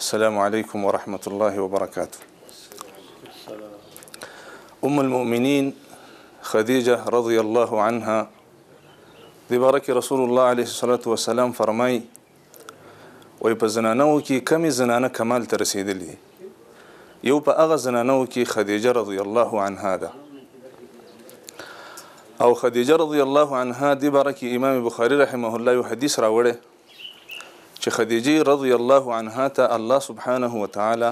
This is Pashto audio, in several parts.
السلام عليكم ورحمة الله وبركاته أم المؤمنين خديجة رضي الله عنها ببارك رسول الله عليه الصلاة والسلام فرمي ويبا په كم کې كمال ترسيد لي يوبا أغا یو خديجة رضي الله عنها هذا او خديجة رضي الله عنها بارك امام بخاري رحمه الله يحديث راوله چې خدیجه رضی الله عنها ته الله سبحانه و تعالی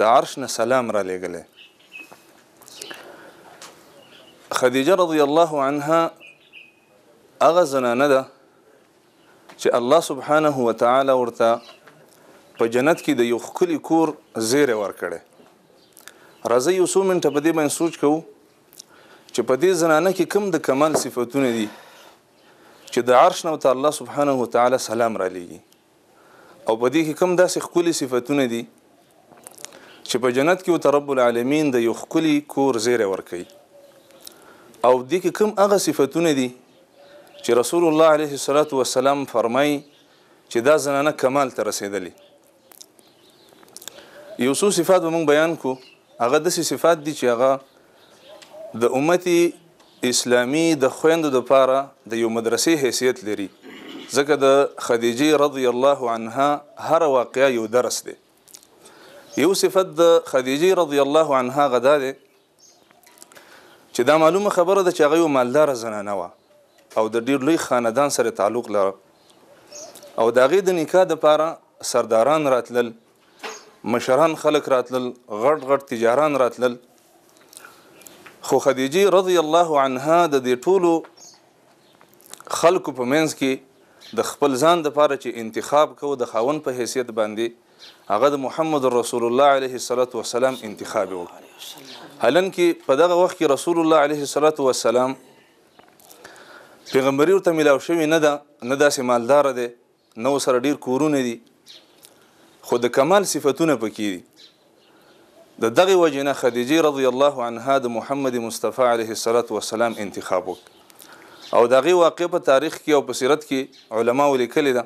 د عرش نه سلام را لګلې خدیجه رضی الله عنها هغه زنانه ده چې الله سبحانه و تعالی ورته په جنت کې د یو خلی کور زیره ورکړي رضی یوسو من ته په دې باندې سوچ کوو چې په دې زنانه کې کم د کمال صفاتونه دي چې د عرش نو ته الله سبحانه و تعالی سلام را لګي او په دې کې کوم داسې خولي صفاتونه دي چې په جنت کې وت رب العالمین د یو خولي کور زیره ورکي او دې کې کوم هغه صفاتونه دي چې رسول الله علیه الصلاۃ والسلام فرمای چې دا زنانه کمال ته رسیدلې یو څو صفات به موږ بیان کو هغه داسې صفات دي چې هغه د امتی اسلامی د خويند د پاره د یو مدرسې حیثیت لري ځکه د خدیجه رضی الله عنها هر واقعیا یو درس دی یو صفت د خدیجه رضی الله عنها غدا دی چې دا معلومه خبره ده چې هغه یو مالدار زنانه و او د ډیر لوی خاندان سره تعلق لرله او د هغې د نکاح دپاره سرداران راتلل مشران خلق راتلل غټ غټ تجاران راتلل خو خدیجه رضی الله عنها د دې ټولو خلکو په منځ کې د خپل ځان د پاره چې انتخاب کوو د خاون په حیثیت باندې هغه د محمد رسول الله علیه الصلاۃ والسلام انتخاب وکړ هلن کې په دغه وخت کې رسول الله علیه الصلاۃ والسلام پیغمبري ورته ملاو شوی نه ده نه داسې مالدار دی نو سره ډیر کورونه دي خو د کمال صفاتونه پکې دي د دغه وجنه خدیجه رضی الله عنها د محمد مصطفی علیه الصلاۃ والسلام انتخاب وکړ او دغه واقع په تاریخ کې او په سیرت کې علما ولیکل ده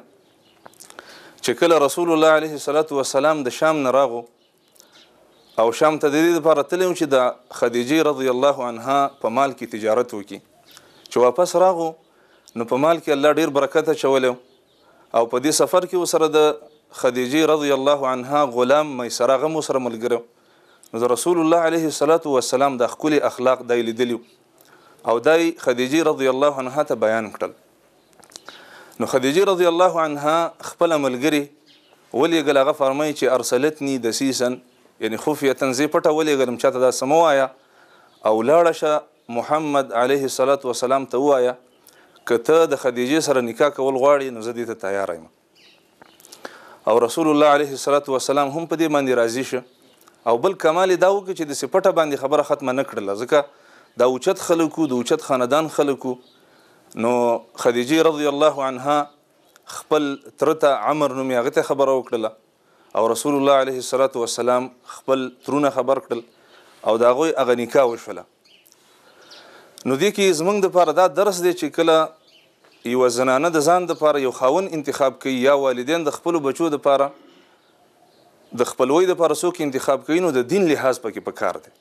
چې کله رسول الله علیه الصلاۃ والسلام د شام نه راغو او شام ته د دې لپاره تللی چې د خدیجه رضی الله عنها په مال کې تجارت وکړي چې واپس راغو نو په مال کې الله ډیر برکت اچولی او په دې سفر کې وسره د خدیجه رضی الله عنها غلام میسره غم وسره ملګری نو رسول الله علیه الصلاۃ والسلام د خپل اخلاق دایلی دلیو او دای خدیجه رضی الله عنها ته بیان کړل نو خدیجه رضی الله عنها خپل ملګری ولې ګلغه فرمایي چې ارسلتنی دسیسن یعنی خفیه زی پټه ولې ګرم چاته دا سموایا او لاړه شه محمد علیه الصلاۃ والسلام ته وایا کته د خدیجه سره نکاح کول غواړي نو زه دې ته تیار یم او رسول الله علیه الصلاۃ والسلام هم په دې باندې راضی شه او بل کمال دا و چې د سپټه باندې خبره ختمه نکړله ځکه د اوچت خلکو د اوچت خاندان خلکو نو خدیجه رضی الله عنها خپل ترته عمر نوم یې هغه خبره وکړه او رسول الله علیه الصلاۃ والسلام خپل ترونه خبر کړل او دا غوي اغه نکاح وشوله نو دې کې زمونږ د پاره دا درس دی چې کله یو زنانه د ځان د پاره یو خاون انتخاب کوي یا والدین د خپل بچو د پاره د خپلوي د پاره څوک انتخاب کوي نو د دین لحاظ پکې پکار دی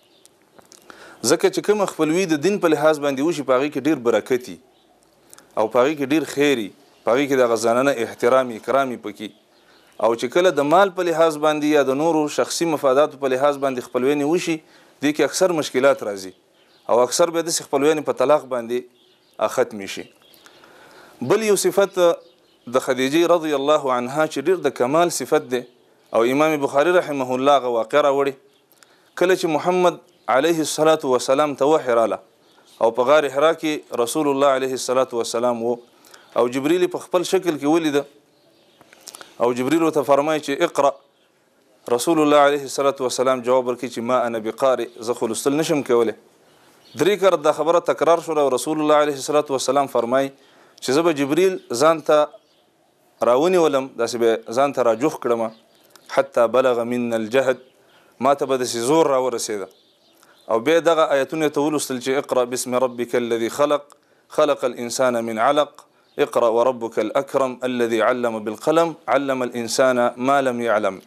ځکه چې کوم خپلوي د دین په لحاظ باندې وشي پاره کې ډیر برکتی او پاره کې ډیر خیری پاره کې د غزانانه احترام کرامي پکې او چې کله د مال په لحاظ باندې یا د نورو شخصي مفادات په لحاظ باندې خپلوینه وشي د کې اکثر مشکلات راځي او اکثر به د خپلوینه په طلاق باندې ختم شي بل یو صفت د خدیجه رضی الله عنها چې ډیر د کمال صفت ده او امام بخاری رحمه الله غواقره وړي کله چې محمد علیه الصلاۃ والسلام ته وحی رااله او په غار حرا کې رسول الله علیه الصلاۃ والسلام وو او جبرئیل په خپل شکل کې ولید او جبرئیل ته فرمایي چې اقرا رسول الله علیه الصلاۃ والسلام جواب ورکړي چې ما انا بقاری زه خو لستل نشم کوله درې کړه د خبره تکرار شو او رسول الله علیه الصلاۃ والسلام فرمای چې زه به جبرئیل ځان ته راونی ولم داسې به ځان ته راجوخ کړم حتی بلغ من الجهد ما ته به د زور را ورسېده او به دغه آیتونه ته ولوستل چې اقرا بسم ربک الذي خلق خلق الانسان من علق اقرا وربك الاكرم الذي علم بالقلم علم الانسان ما لم يعلم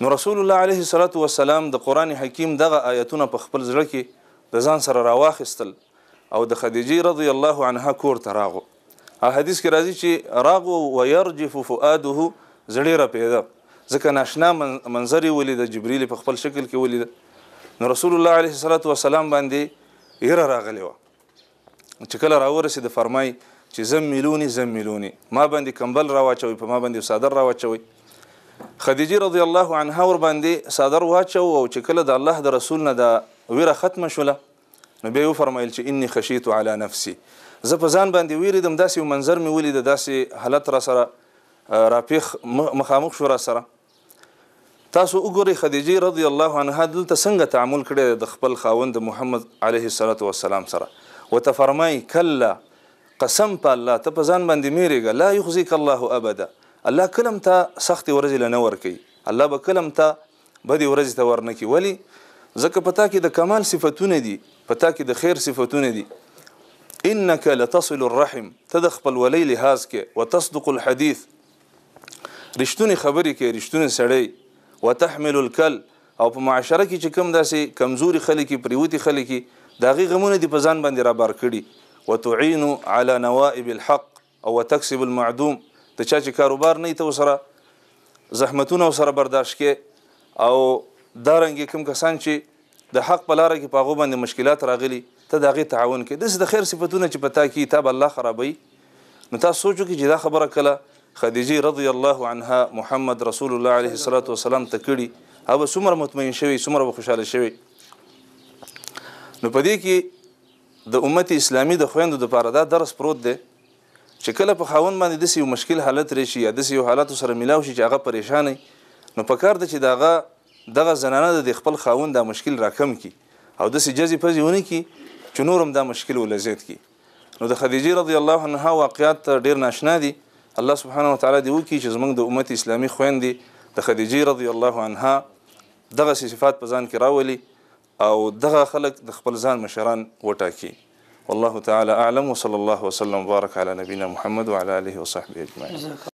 نو رسول الله عليه الصلاه والسلام د قران حکیم دغه آیتونه په خپل ځړه کې د ځان سره راواخستل او د خدیجه رضی الله عنها کور ته راغو حدیث کې راځي چې راغو ويرجف فؤاده زړه را پیدا ځکه ناشنا منظر ولید جبريل په خپل شکل کې ولید نو رسول الله علیه الصلاۃ والسلام باندې یره راغلی و چې کله راورسید فرمای چې زم ملونی زم ملونی ما باندې کمبل را واچوي په ما باندې صادر را واچوي خدیجه رضی الله عنها ور باندې صادر واچو او چې کله د الله د رسول نه د ویره ختم شوله نو بیا فرمایل چې انی خشیت علی نفسی زه په ځان باندې ویریدم داسې منظر مې ولید داسې حالت را سره راپیخ مخامخ شو را سره تاسو وګورئ خدیجه رضی الله عنها دلته څنګه تعامل کړی د خپل خاوند محمد علیه الصلاه والسلام سره وته فرمای کلا قسم په الله ته په ځان باندې میریږه لا یخزیک الله ابدا الله کلم ته سخت ورځ لنه ورکی الله به کلم ته بدی ورځ ته ورنکی ولی ځکه پتا کې د کمال صفاتونه دي پتا کې د خیر صفاتونه دي انك لتصل الرحم تدخل الولي لهاز کې وتصدق الحديث رښتونی خبرې کې رښتونی سړی وتحمل الكل او په معاشره کې چې کوم داسې کمزوري خلک پریوتی خلک دا غي غمونه دي په ځان باندې را بار کړي وتعين على نوائب الحق او وتكسب المعدوم ته چا چې کاروبار نه ته وسره زحمتونه وسره برداشت کې او دارنګ کوم کسان چې د حق په لار کې پاغو باندې مشکلات راغلي ته دا غي تعاون کې د خیر صفاتونه چې پتا کې تاب الله خرابوي نو تاسو سوچو کې چې دا خبره کله خدیجه رضی الله عنها محمد رسول الله علیه الصلاۃ والسلام ته کړي هغه څومره مطمئن شوی څومره خوشاله شوی نو پدې کې د امت اسلامي د خويندو د پاره دا درس پروت دی چې کله په خاون باندې د سیو مشکل حالت راشي یا د سیو حالت سره ملاوي شي چې هغه پریشانې نو پکار د چې داغه دغه زنانه د خپل خاون دا مشکل راکم کی او د سې جزي پزیونه کی چې نورم دا مشکل ولزید کی نو د خدیجه رضی الله عنها واقعیات ډیر ناشنا دي الله سبحانه وتعالى دی وکی چې زمونږ د امت اسلامي خويندې د خدیجه رضی الله عنها دغه صفات په ځان کې راولي او دغه خلک د خپل ځان مشران وټاکي والله تعالى اعلم وصلى الله وسلم وبارك على نبينا محمد وعلى اله وصحبه اجمعين